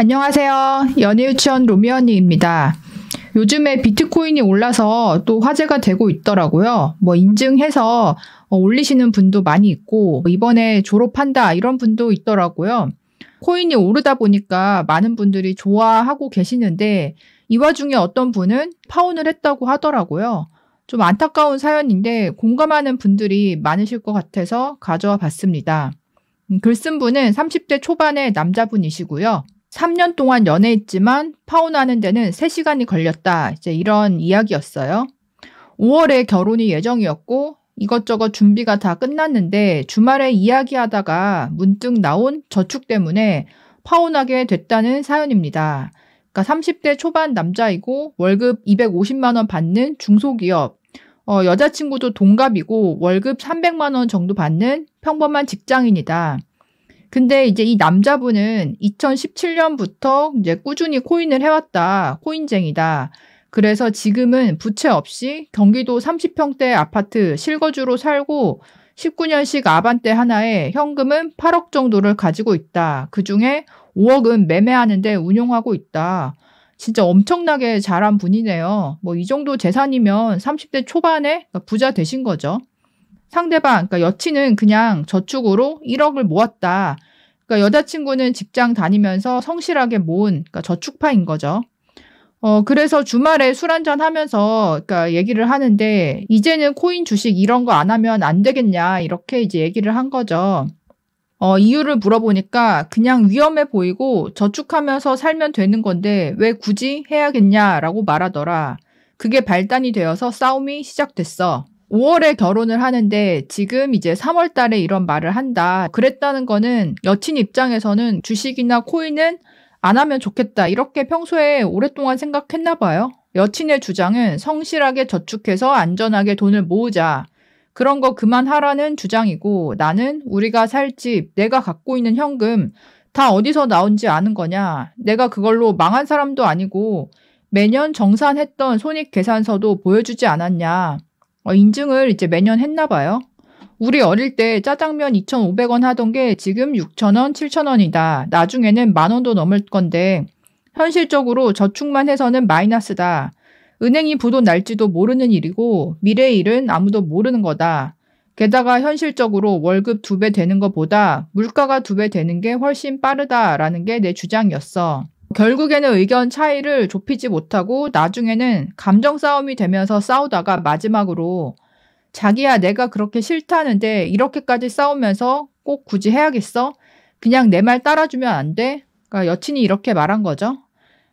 안녕하세요. 연예유치원 로미언니입니다. 요즘에 비트코인이 올라서 또 화제가 되고 있더라고요. 뭐 인증해서 어, 올리시는 분도 많이 있고, 이번에 졸업한다 이런 분도 있더라고요. 코인이 오르다 보니까 많은 분들이 좋아하고 계시는데, 이 와중에 어떤 분은 파혼을 했다고 하더라고요. 좀 안타까운 사연인데 공감하는 분들이 많으실 것 같아서 가져와 봤습니다. 음, 글쓴 분은 30대 초반의 남자분이시고요. 3년 동안 연애했지만 파혼하는 데는 3시간이 걸렸다. 이제 이런 이야기였어요. 5월에 결혼이 예정이었고 이것저것 준비가 다 끝났는데 주말에 이야기하다가 문득 나온 저축 때문에 파혼하게 됐다는 사연입니다. 그러니까 30대 초반 남자이고 월급 250만 원 받는 중소기업 어, 여자친구도 동갑이고 월급 300만 원 정도 받는 평범한 직장인이다. 근데 이제 이 남자분은 2017년부터 이제 꾸준히 코인을 해왔다. 코인쟁이다. 그래서 지금은 부채 없이 경기도 30평대 아파트 실거주로 살고 19년식 아반떼 하나에 현금은 8억 정도를 가지고 있다. 그 중에 5억은 매매하는데 운용하고 있다. 진짜 엄청나게 잘한 분이네요. 뭐 이 정도 재산이면 30대 초반에 부자 되신 거죠. 상대방, 그러니까 여친은 그냥 저축으로 1억을 모았다. 그러니까 여자친구는 직장 다니면서 성실하게 모은 그러니까 저축파인 거죠. 어, 그래서 주말에 술 한잔 하면서, 그니까 얘기를 하는데, 이제는 코인 주식 이런 거 안 하면 안 되겠냐, 이렇게 이제 얘기를 한 거죠. 어, 이유를 물어보니까 그냥 위험해 보이고 저축하면서 살면 되는 건데 왜 굳이 해야겠냐라고 말하더라. 그게 발단이 되어서 싸움이 시작됐어. 5월에 결혼을 하는데 지금 이제 3월 달에 이런 말을 한다. 그랬다는 거는 여친 입장에서는 주식이나 코인은 안 하면 좋겠다. 이렇게 평소에 오랫동안 생각했나 봐요. 여친의 주장은 성실하게 저축해서 안전하게 돈을 모으자. 그런 거 그만하라는 주장이고 나는 우리가 살 집, 내가 갖고 있는 현금 다 어디서 나온지 아는 거냐. 내가 그걸로 망한 사람도 아니고 매년 정산했던 손익 계산서도 보여주지 않았냐. 어, 인증을 이제 매년 했나 봐요. 우리 어릴 때 짜장면 2,500원 하던 게 지금 6,000원, 7,000원이다. 나중에는 만 원도 넘을 건데 현실적으로 저축만 해서는 마이너스다. 은행이 부도 날지도 모르는 일이고 미래 의 일은 아무도 모르는 거다. 게다가 현실적으로 월급 두 배 되는 것보다 물가가 두 배 되는 게 훨씬 빠르다라는 게 내 주장이었어. 결국에는 의견 차이를 좁히지 못하고 나중에는 감정 싸움이 되면서 싸우다가 마지막으로 자기야 내가 그렇게 싫다는데 이렇게까지 싸우면서 꼭 굳이 해야겠어? 그냥 내 말 따라주면 안 돼? 그러니까 여친이 이렇게 말한 거죠.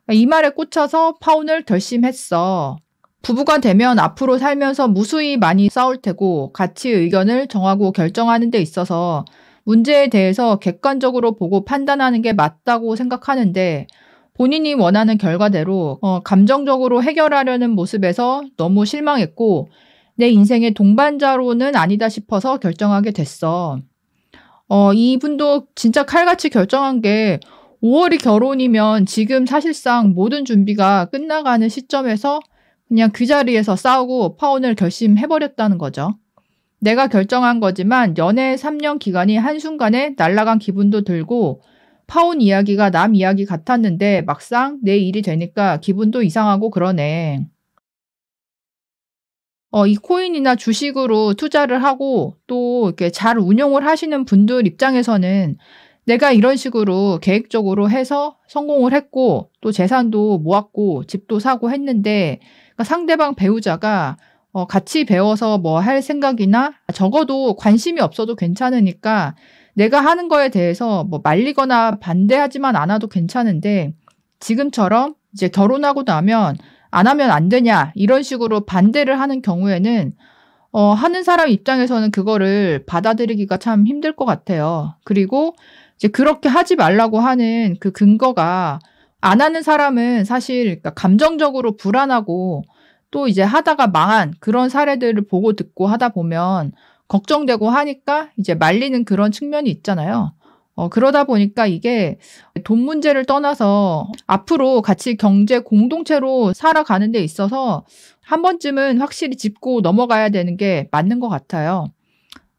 그러니까 이 말에 꽂혀서 파혼을 결심했어. 부부가 되면 앞으로 살면서 무수히 많이 싸울 테고 같이 의견을 정하고 결정하는 데 있어서 문제에 대해서 객관적으로 보고 판단하는 게 맞다고 생각하는데 본인이 원하는 결과대로 어, 감정적으로 해결하려는 모습에서 너무 실망했고 내 인생의 동반자로는 아니다 싶어서 결정하게 됐어. 어, 이분도 진짜 칼같이 결정한 게 5월이 결혼이면 지금 사실상 모든 준비가 끝나가는 시점에서 그냥 그 자리에서 싸우고 파혼을 결심해버렸다는 거죠. 내가 결정한 거지만 연애 3년 기간이 한순간에 날아간 기분도 들고 파혼 이야기가 남 이야기 같았는데 막상 내 일이 되니까 기분도 이상하고 그러네. 어, 이 코인이나 주식으로 투자를 하고 또 이렇게 잘운영을 하시는 분들 입장에서는 내가 이런 식으로 계획적으로 해서 성공을 했고 또 재산도 모았고 집도 사고 했는데 그러니까 상대방 배우자가 어, 같이 배워서 뭐 할 생각이나 적어도 관심이 없어도 괜찮으니까 내가 하는 거에 대해서 뭐 말리거나 반대하지만 않아도 괜찮은데 지금처럼 이제 결혼하고 나면 안 하면 안 되냐 이런 식으로 반대를 하는 경우에는 어, 하는 사람 입장에서는 그거를 받아들이기가 참 힘들 것 같아요. 그리고 이제 그렇게 하지 말라고 하는 그 근거가 안 하는 사람은 사실 그러니까 감정적으로 불안하고 또 이제 하다가 망한 그런 사례들을 보고 듣고 하다 보면 걱정되고 하니까 이제 말리는 그런 측면이 있잖아요. 어, 그러다 보니까 이게 돈 문제를 떠나서 앞으로 같이 경제 공동체로 살아가는 데 있어서 한 번쯤은 확실히 짚고 넘어가야 되는 게 맞는 것 같아요.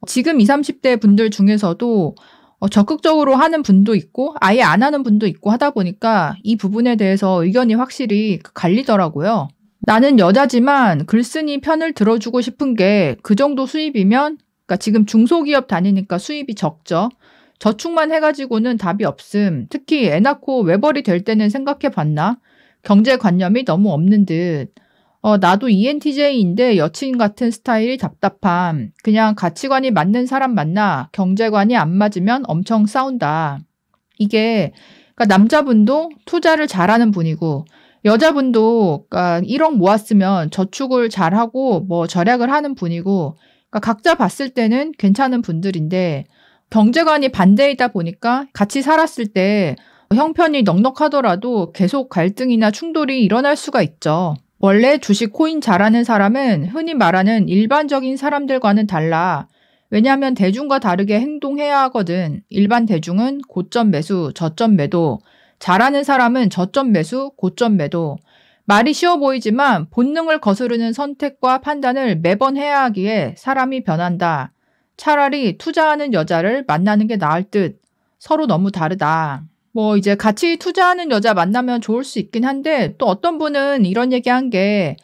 지금 20, 30대 분들 중에서도 어, 적극적으로 하는 분도 있고 아예 안 하는 분도 있고 하다 보니까 이 부분에 대해서 의견이 확실히 갈리더라고요. 나는 여자지만 글쓴이 편을 들어주고 싶은 게 그 정도 수입이면 그러니까 지금 중소기업 다니니까 수입이 적죠. 저축만 해가지고는 답이 없음. 특히 애 낳고 외벌이 될 때는 생각해봤나? 경제관념이 너무 없는 듯. 어, 나도 ENTJ인데 여친 같은 스타일이 답답함. 그냥 가치관이 맞는 사람 만나 경제관이 안 맞으면 엄청 싸운다. 이게 그러니까 남자분도 투자를 잘하는 분이고 여자분도 그러니까 1억 모았으면 저축을 잘하고 뭐 절약을 하는 분이고 그러니까 각자 봤을 때는 괜찮은 분들인데 경제관이 반대이다 보니까 같이 살았을 때 형편이 넉넉하더라도 계속 갈등이나 충돌이 일어날 수가 있죠. 원래 주식 코인 잘하는 사람은 흔히 말하는 일반적인 사람들과는 달라. 왜냐하면 대중과 다르게 행동해야 하거든. 일반 대중은 고점 매수, 저점 매도, 잘하는 사람은 저점 매수, 고점 매도. 말이 쉬워 보이지만 본능을 거스르는 선택과 판단을 매번 해야 하기에 사람이 변한다. 차라리 투자하는 여자를 만나는 게 나을 듯. 서로 너무 다르다. 뭐 이제 같이 투자하는 여자 만나면 좋을 수 있긴 한데 또 어떤 분은 이런 얘기 한 게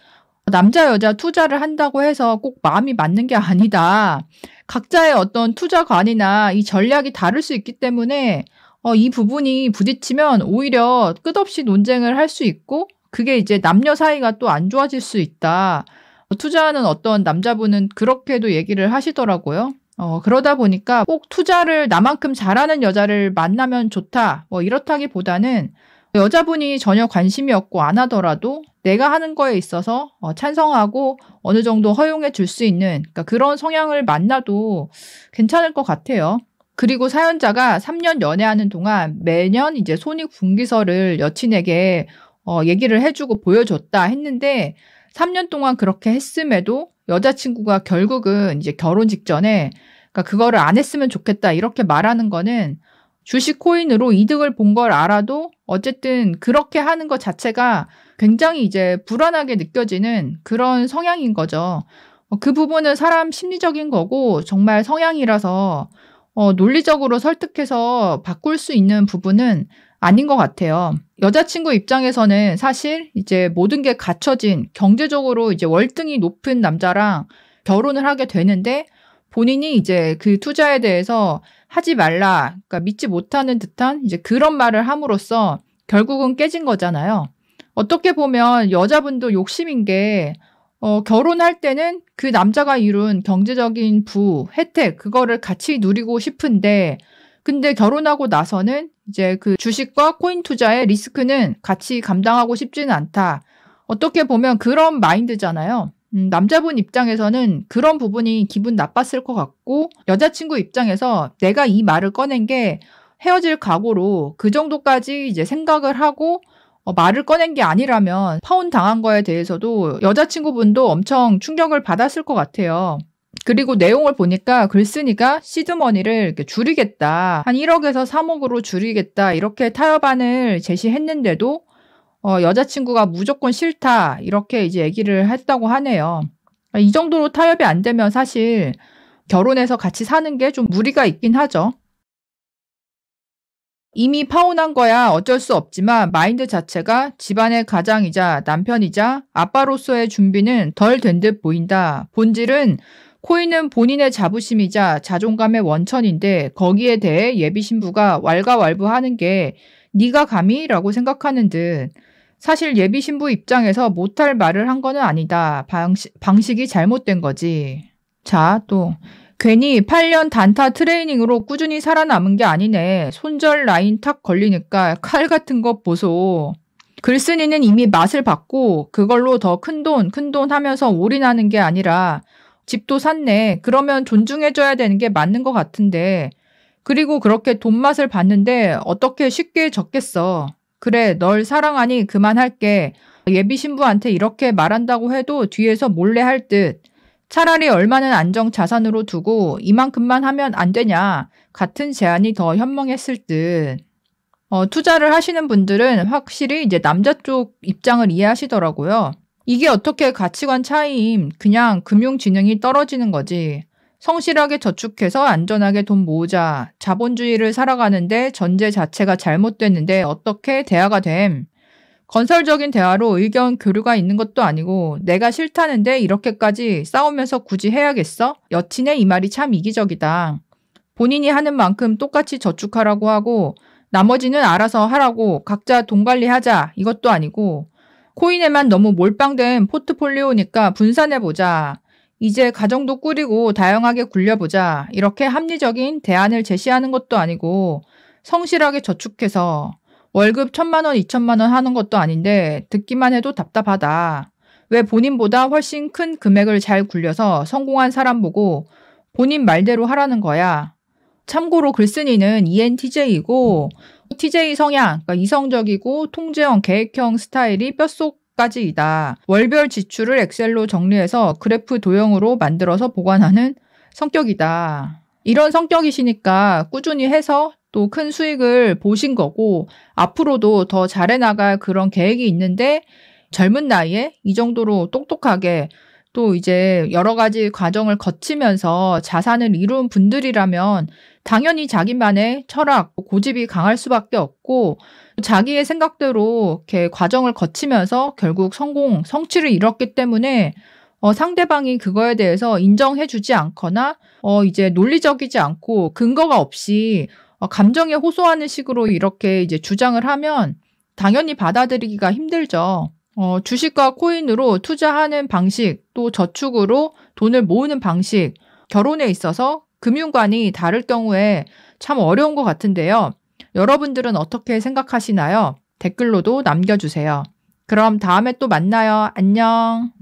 남자 여자 투자를 한다고 해서 꼭 마음이 맞는 게 아니다. 각자의 어떤 투자관이나 이 전략이 다를 수 있기 때문에 어, 이 부분이 부딪히면 오히려 끝없이 논쟁을 할 수 있고 그게 이제 남녀 사이가 또 안 좋아질 수 있다. 어, 투자하는 어떤 남자분은 그렇게도 얘기를 하시더라고요. 어, 그러다 보니까 꼭 투자를 나만큼 잘하는 여자를 만나면 좋다. 뭐 이렇다기 보다는 여자분이 전혀 관심이 없고 안 하더라도 내가 하는 거에 있어서 어, 찬성하고 어느 정도 허용해 줄 수 있는 그러니까 그런 성향을 만나도 괜찮을 것 같아요. 그리고 사연자가 3년 연애하는 동안 매년 이제 손익분기서를 여친에게 어, 얘기를 해주고 보여줬다 했는데 3년 동안 그렇게 했음에도 여자친구가 결국은 이제 결혼 직전에 그러니까 그거를 안 했으면 좋겠다 이렇게 말하는 거는 주식 코인으로 이득을 본 걸 알아도 어쨌든 그렇게 하는 것 자체가 굉장히 이제 불안하게 느껴지는 그런 성향인 거죠. 어, 그 부분은 사람 심리적인 거고 정말 성향이라서 어, 논리적으로 설득해서 바꿀 수 있는 부분은 아닌 것 같아요. 여자친구 입장에서는 사실 이제 모든 게 갖춰진 경제적으로 이제 월등히 높은 남자랑 결혼을 하게 되는데 본인이 이제 그 투자에 대해서 하지 말라, 그러니까 믿지 못하는 듯한 이제 그런 말을 함으로써 결국은 깨진 거잖아요. 어떻게 보면 여자분도 욕심인 게 어, 결혼할 때는 그 남자가 이룬 경제적인 부, 혜택, 그거를 같이 누리고 싶은데, 근데 결혼하고 나서는 이제 그 주식과 코인 투자의 리스크는 같이 감당하고 싶지는 않다. 어떻게 보면 그런 마인드잖아요. 음, 남자분 입장에서는 그런 부분이 기분 나빴을 것 같고, 여자친구 입장에서 내가 이 말을 꺼낸 게 헤어질 각오로 그 정도까지 이제 생각을 하고 어, 말을 꺼낸 게 아니라면 파혼 당한 거에 대해서도 여자친구분도 엄청 충격을 받았을 것 같아요. 그리고 내용을 보니까 글쓴이가 시드머니를 줄이겠다. 한 1억에서 3억으로 줄이겠다. 이렇게 타협안을 제시했는데도 어, 여자친구가 무조건 싫다. 이렇게 이제 얘기를 했다고 하네요. 이 정도로 타협이 안 되면 사실 결혼해서 같이 사는 게 좀 무리가 있긴 하죠. 이미 파혼한 거야 어쩔 수 없지만 마인드 자체가 집안의 가장이자 남편이자 아빠로서의 준비는 덜 된 듯 보인다. 본질은 코인은 본인의 자부심이자 자존감의 원천인데 거기에 대해 예비 신부가 왈가왈부하는 게 네가 감히라고 생각하는 듯 사실 예비 신부 입장에서 못할 말을 한 거는 아니다. 방식, 방식이 잘못된 거지. 자, 또 괜히 8년 단타 트레이닝으로 꾸준히 살아남은 게 아니네. 손절 라인 탁 걸리니까 칼 같은 거 보소. 글쓴이는 이미 맛을 봤고 그걸로 더 큰 돈 큰 돈 하면서 올인하는 게 아니라 집도 샀네. 그러면 존중해줘야 되는 게 맞는 것 같은데. 그리고 그렇게 돈 맛을 봤는데 어떻게 쉽게 적겠어 그래, 널 사랑하니 그만할게. 예비 신부한테 이렇게 말한다고 해도 뒤에서 몰래 할 듯. 차라리 얼마는 안정 자산으로 두고 이만큼만 하면 안 되냐 같은 제안이 더 현명했을 듯. 어, 투자를 하시는 분들은 확실히 이제 남자 쪽 입장을 이해하시더라고요. 이게 어떻게 가치관 차이임 그냥 금융 지능이 떨어지는 거지. 성실하게 저축해서 안전하게 돈 모으자. 자본주의를 살아가는데 전제 자체가 잘못됐는데 어떻게 대화가 됨. 건설적인 대화로 의견 교류가 있는 것도 아니고 내가 싫다는데 이렇게까지 싸우면서 굳이 해야겠어? 여친의 이 말이 참 이기적이다. 본인이 하는 만큼 똑같이 저축하라고 하고 나머지는 알아서 하라고 각자 돈 관리하자 이것도 아니고 코인에만 너무 몰빵된 포트폴리오니까 분산해보자. 이제 가정도 꾸리고 다양하게 굴려보자. 이렇게 합리적인 대안을 제시하는 것도 아니고 성실하게 저축해서 월급 천만 원, 이천만 원 하는 것도 아닌데 듣기만 해도 답답하다. 왜 본인보다 훨씬 큰 금액을 잘 굴려서 성공한 사람 보고 본인 말대로 하라는 거야. 참고로 글쓴이는 ENTJ이고 e TJ 성향, 그러니까 이성적이고 통제형 계획형 스타일이 뼛속까지이다. 월별 지출을 엑셀로 정리해서 그래프 도형으로 만들어서 보관하는 성격이다. 이런 성격이시니까 꾸준히 해서 또큰 수익을 보신 거고 앞으로도 더 잘해 나갈 그런 계획이 있는데 젊은 나이에 이 정도로 똑똑하게 또 이제 여러 가지 과정을 거치면서 자산을 이룬 분들이라면 당연히 자기만의 철학, 고집이 강할 수밖에 없고 자기의 생각대로 이렇게 과정을 거치면서 결국 성공, 성취를 이뤘기 때문에 어, 상대방이 그거에 대해서 인정해주지 않거나 어, 이제 논리적이지 않고 근거가 없이 어, 감정에 호소하는 식으로 이렇게 이제 주장을 하면 당연히 받아들이기가 힘들죠. 어, 주식과 코인으로 투자하는 방식, 또 저축으로 돈을 모으는 방식, 결혼에 있어서 금융관이 다를 경우에 참 어려운 것 같은데요. 여러분들은 어떻게 생각하시나요? 댓글로도 남겨주세요. 그럼 다음에 또 만나요. 안녕.